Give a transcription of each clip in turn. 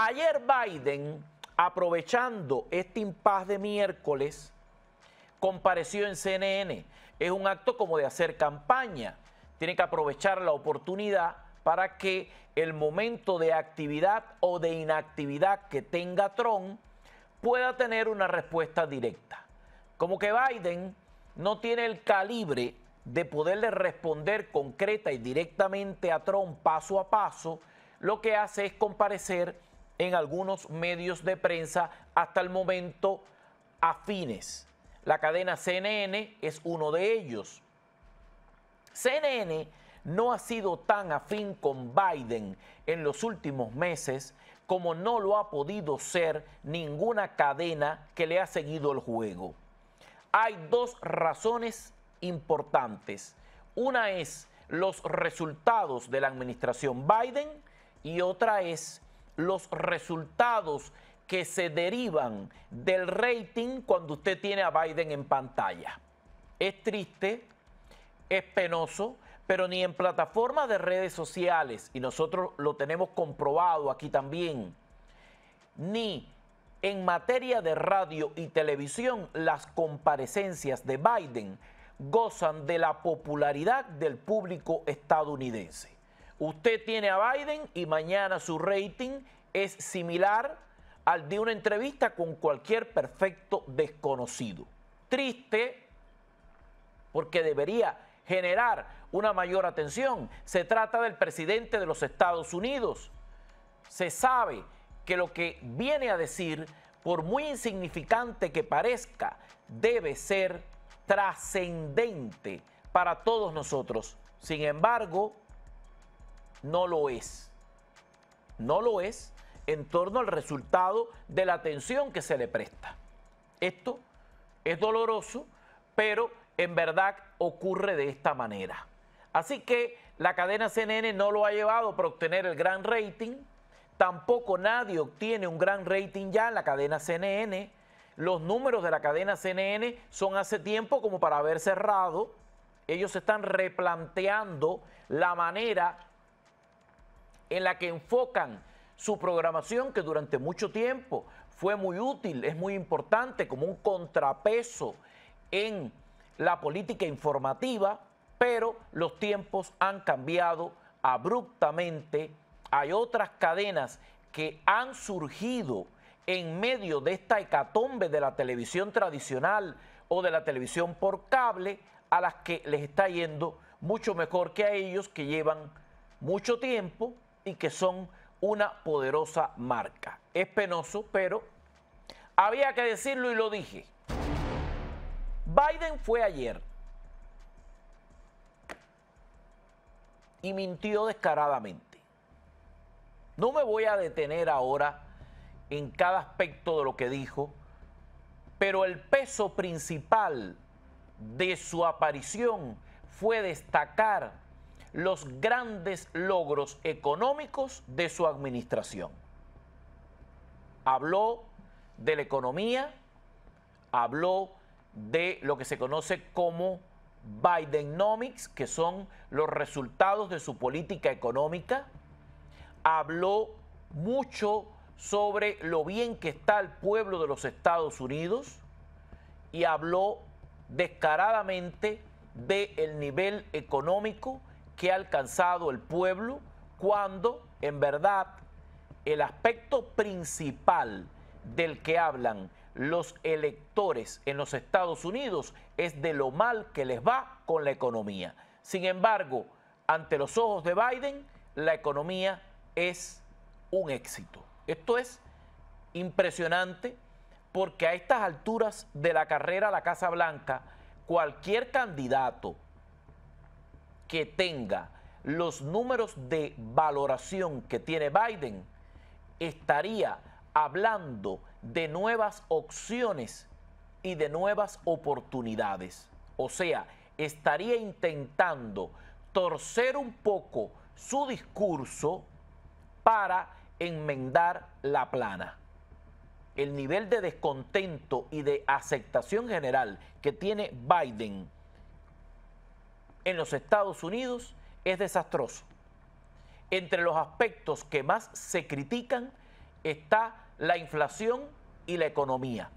Ayer Biden, aprovechando este impas de miércoles, compareció en CNN. Es un acto como de hacer campaña. Tiene que aprovechar la oportunidad para que el momento de actividad o de inactividad que tenga Trump pueda tener una respuesta directa. Como que Biden no tiene el calibre de poderle responder concreta y directamente a Trump paso a paso, lo que hace es comparecer en algunos medios de prensa hasta el momento afines. La cadena CNN es uno de ellos. CNN no ha sido tan afín con Biden en los últimos meses como no lo ha podido ser ninguna cadena que le ha seguido el juego. Hay dos razones importantes. Una es los resultados de la administración Biden y otra es los resultados que se derivan del rating cuando usted tiene a Biden en pantalla. Es triste, es penoso, pero ni en plataformas de redes sociales, y nosotros lo tenemos comprobado aquí también, ni en materia de radio y televisión, las comparecencias de Biden gozan de la popularidad del público estadounidense. Usted tiene a Biden y mañana su rating es similar al de una entrevista con cualquier perfecto desconocido. Triste, porque debería generar una mayor atención. Se trata del presidente de los Estados Unidos. Se sabe que lo que viene a decir, por muy insignificante que parezca, debe ser trascendente para todos nosotros. Sin embargo, no lo es. No lo es en torno al resultado de la atención que se le presta. Esto es doloroso, pero en verdad ocurre de esta manera. Así que la cadena CNN no lo ha llevado para obtener el gran rating. Tampoco nadie obtiene un gran rating ya en la cadena CNN. Los números de la cadena CNN son hace tiempo como para haber cerrado. Ellos están replanteando la manera en la que enfocan su programación que durante mucho tiempo fue muy útil, es muy importante como un contrapeso en la política informativa, pero los tiempos han cambiado abruptamente. Hay otras cadenas que han surgido en medio de esta hecatombe de la televisión tradicional o de la televisión por cable a las que les está yendo mucho mejor que a ellos que llevan mucho tiempo y que son una poderosa marca. Es penoso, pero había que decirlo y lo dije. Biden fue ayer y mintió descaradamente. No me voy a detener ahora en cada aspecto de lo que dijo, pero el peso principal de su aparición fue destacar los grandes logros económicos de su administración. Habló de la economía, habló de lo que se conoce como Bidenomics, que son los resultados de su política económica. Habló mucho sobre lo bien que está el pueblo de los Estados Unidos y habló descaradamente del nivel económico que ha alcanzado el pueblo cuando en verdad el aspecto principal del que hablan los electores en los Estados Unidos es de lo mal que les va con la economía. Sin embargo, ante los ojos de Biden, la economía es un éxito. Esto es impresionante porque a estas alturas de la carrera a la Casa Blanca, cualquier candidato, que tenga los números de valoración que tiene Biden, estaría hablando de nuevas opciones y de nuevas oportunidades. O sea, estaría intentando torcer un poco su discurso para enmendar la plana. El nivel de descontento y de aceptación general que tiene Biden en los Estados Unidos es desastroso. Entre los aspectos que más se critican está la inflación y la economía.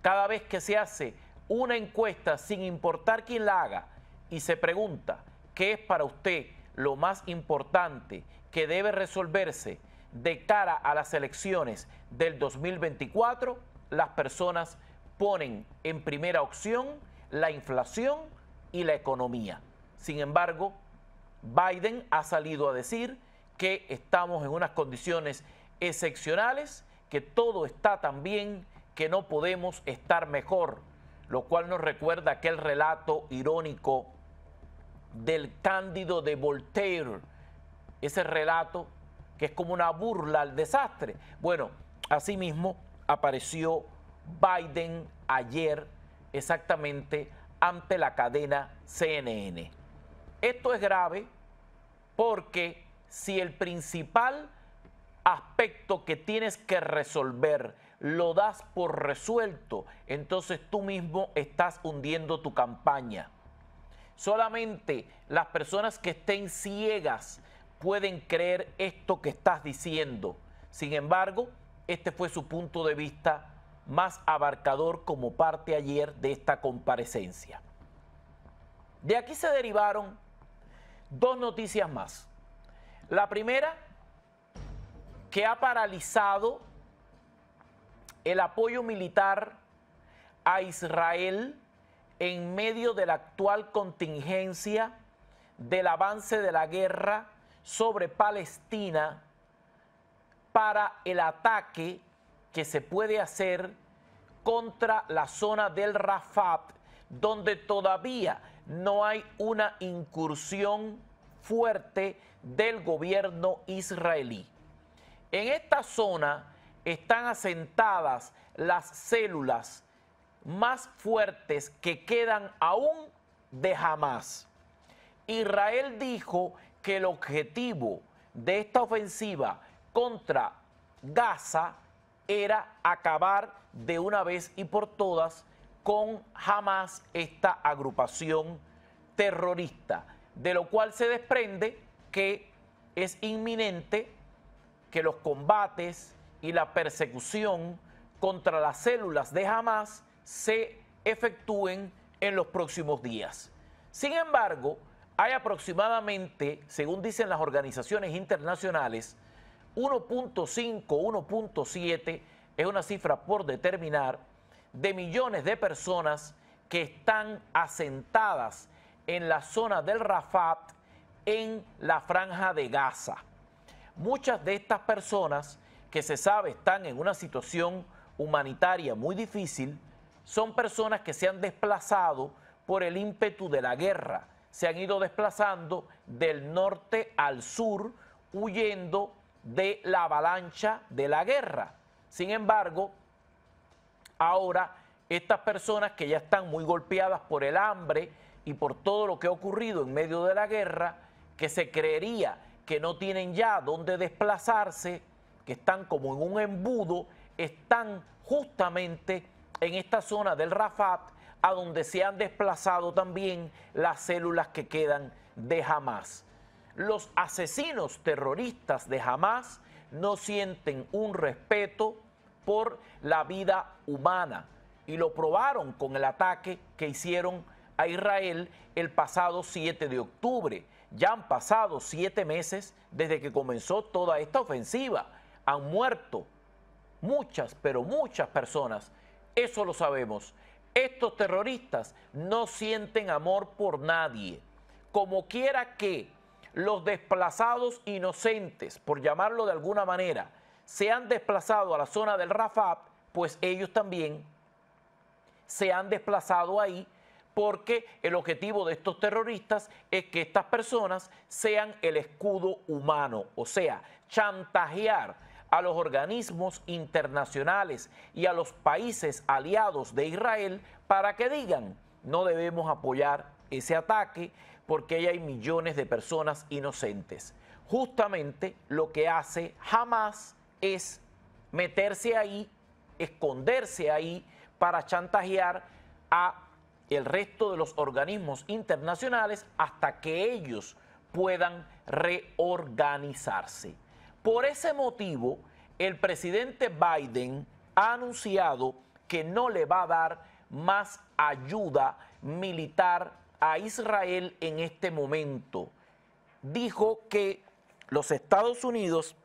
Cada vez que se hace una encuesta, sin importar quién la haga, y se pregunta qué es para usted lo más importante que debe resolverse de cara a las elecciones del 2024, las personas ponen en primera opción la inflación y la economía. Sin embargo, Biden ha salido a decir que estamos en unas condiciones excepcionales, que todo está tan bien, que no podemos estar mejor, lo cual nos recuerda aquel relato irónico del Cándido de Voltaire, ese relato que es como una burla al desastre. Bueno, asimismo apareció Biden ayer exactamente ante la cadena CNN. Esto es grave porque si el principal aspecto que tienes que resolver lo das por resuelto, entonces tú mismo estás hundiendo tu campaña. Solamente las personas que estén ciegas pueden creer esto que estás diciendo. Sin embargo, este fue su punto de vista más abarcador como parte ayer de esta comparecencia. De aquí se derivaron dos noticias más. La primera, que ha paralizado el apoyo militar a Israel en medio de la actual contingencia del avance de la guerra sobre Palestina para el ataque que se puede hacer contra la zona del Rafat, donde todavía no hay una incursión fuerte del gobierno israelí. En esta zona están asentadas las células más fuertes que quedan aún de Hamas. Israel dijo que el objetivo de esta ofensiva contra Gaza era acabar de una vez y por todas con Hamas, esta agrupación terrorista, de lo cual se desprende que es inminente que los combates y la persecución contra las células de Hamas se efectúen en los próximos días. Sin embargo, hay aproximadamente, según dicen las organizaciones internacionales, 1.5, 1.7, es una cifra por determinar, de millones de personas que están asentadas en la zona del Rafat, en la franja de Gaza. Muchas de estas personas que se sabe están en una situación humanitaria muy difícil, son personas que se han desplazado por el ímpetu de la guerra, se han ido desplazando del norte al sur, huyendo de la avalancha de la guerra. Sin embargo, ahora estas personas que ya están muy golpeadas por el hambre y por todo lo que ha ocurrido en medio de la guerra, que se creería que no tienen ya dónde desplazarse, que están como en un embudo, están justamente en esta zona del Rafat, a donde se han desplazado también las células que quedan de Hamas. Los asesinos terroristas de Hamas no sienten un respeto por la vida humana. Y lo probaron con el ataque que hicieron a Israel el pasado 7 de octubre. Ya han pasado siete meses desde que comenzó toda esta ofensiva. Han muerto muchas, pero muchas personas. Eso lo sabemos. Estos terroristas no sienten amor por nadie. Como quiera que los desplazados inocentes, por llamarlo de alguna manera, se han desplazado a la zona del Rafah, pues ellos también se han desplazado ahí porque el objetivo de estos terroristas es que estas personas sean el escudo humano, o sea, chantajear a los organismos internacionales y a los países aliados de Israel para que digan, no debemos apoyar ese ataque porque ahí hay millones de personas inocentes. Justamente lo que hace Hamas es meterse ahí, esconderse ahí para chantajear a el resto de los organismos internacionales hasta que ellos puedan reorganizarse. Por ese motivo, el presidente Biden ha anunciado que no le va a dar más ayuda militar a Israel en este momento. Dijo que los Estados Unidos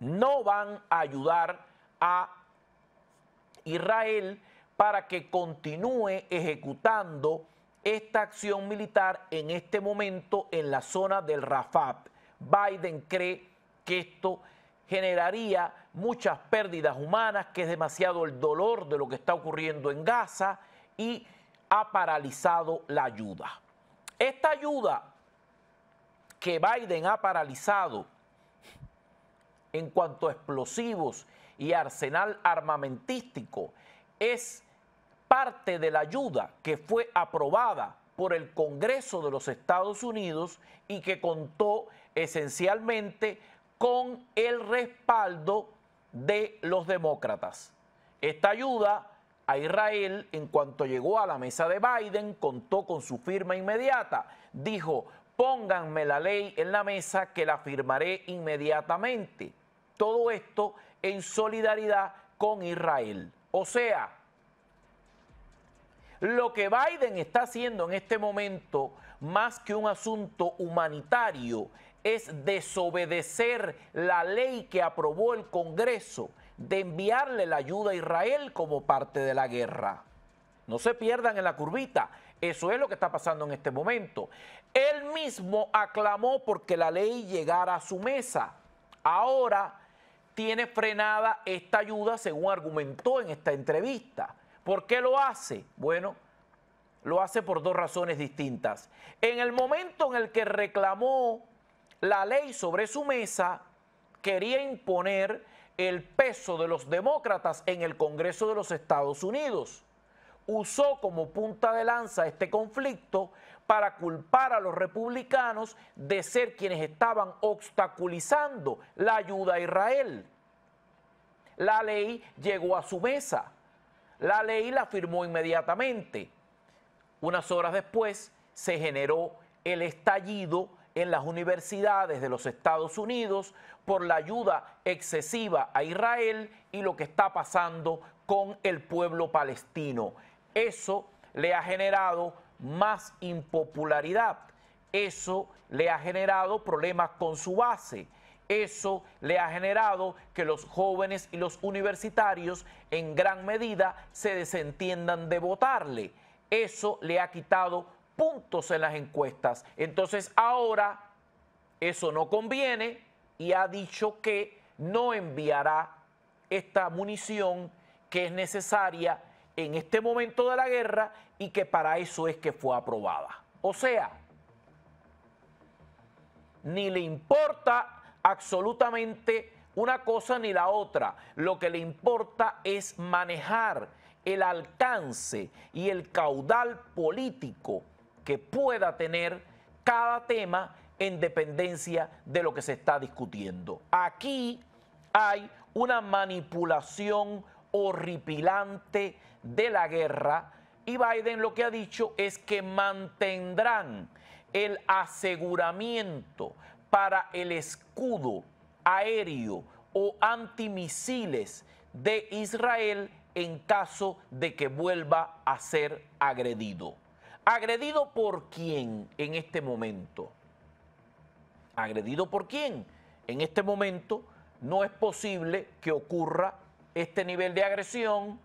no van a ayudar a Israel para que continúe ejecutando esta acción militar en este momento en la zona del Rafat. Biden cree que esto generaría muchas pérdidas humanas, que es demasiado el dolor de lo que está ocurriendo en Gaza y ha paralizado la ayuda. Esta ayuda que Biden ha paralizado en cuanto a explosivos y arsenal armamentístico es parte de la ayuda que fue aprobada por el Congreso de los Estados Unidos y que contó esencialmente con el respaldo de los demócratas. Esta ayuda a Israel, en cuanto llegó a la mesa de Biden, contó con su firma inmediata. Dijo, pónganme la ley en la mesa que la firmaré inmediatamente. Todo esto en solidaridad con Israel. O sea, lo que Biden está haciendo en este momento, más que un asunto humanitario, es desobedecer la ley que aprobó el Congreso de enviarle la ayuda a Israel como parte de la guerra. No se pierdan en la curvita. Eso es lo que está pasando en este momento. Él mismo aclamó porque la ley llegara a su mesa. Ahora tiene frenada esta ayuda, según argumentó en esta entrevista. ¿Por qué lo hace? Bueno, lo hace por dos razones distintas. En el momento en el que reclamó la ley sobre su mesa, quería imponer el peso de los demócratas en el Congreso de los Estados Unidos. Usó como punta de lanza este conflicto para culpar a los republicanos de ser quienes estaban obstaculizando la ayuda a Israel. La ley llegó a su mesa. La ley la firmó inmediatamente. Unas horas después se generó el estallido en las universidades de los Estados Unidos por la ayuda excesiva a Israel y lo que está pasando con el pueblo palestino. Eso le ha generado más impopularidad. Eso le ha generado problemas con su base. Eso le ha generado que los jóvenes y los universitarios en gran medida se desentiendan de votarle. Eso le ha quitado puntos en las encuestas. Entonces ahora eso no conviene y ha dicho que no enviará esta munición que es necesaria en este momento de la guerra y que para eso es que fue aprobada. O sea, ni le importa absolutamente una cosa ni la otra. Lo que le importa es manejar el alcance y el caudal político que pueda tener cada tema en dependencia de lo que se está discutiendo. Aquí hay una manipulación horripilante de la guerra y Biden lo que ha dicho es que mantendrán el aseguramiento para el escudo aéreo o antimisiles de Israel en caso de que vuelva a ser agredido. ¿Agredido por quién en este momento? ¿Agredido por quién? En este momento no es posible que ocurra este nivel de agresión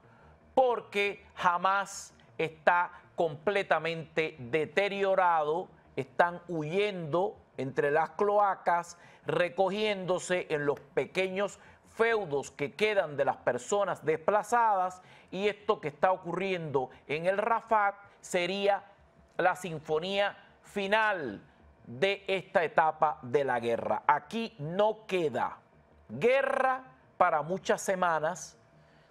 porque jamás está completamente deteriorado, están huyendo entre las cloacas, recogiéndose en los pequeños feudos que quedan de las personas desplazadas y esto que está ocurriendo en el Rafat sería la sinfonía final de esta etapa de la guerra. Aquí no queda guerra para muchas semanas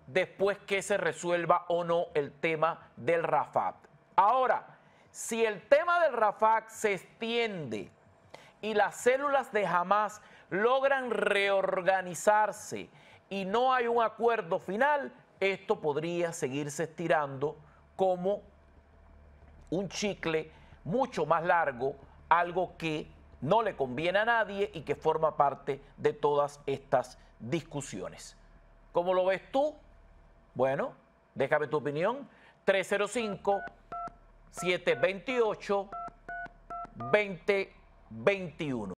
después que se resuelva o no el tema del Rafat. Ahora, si el tema del Rafat se extiende y las células de Hamas logran reorganizarse y no hay un acuerdo final, esto podría seguirse estirando como un chicle mucho más largo, algo que no le conviene a nadie y que forma parte de todas estas discusiones. ¿Cómo lo ves tú? Bueno, déjame tu opinión. 305-728-2021.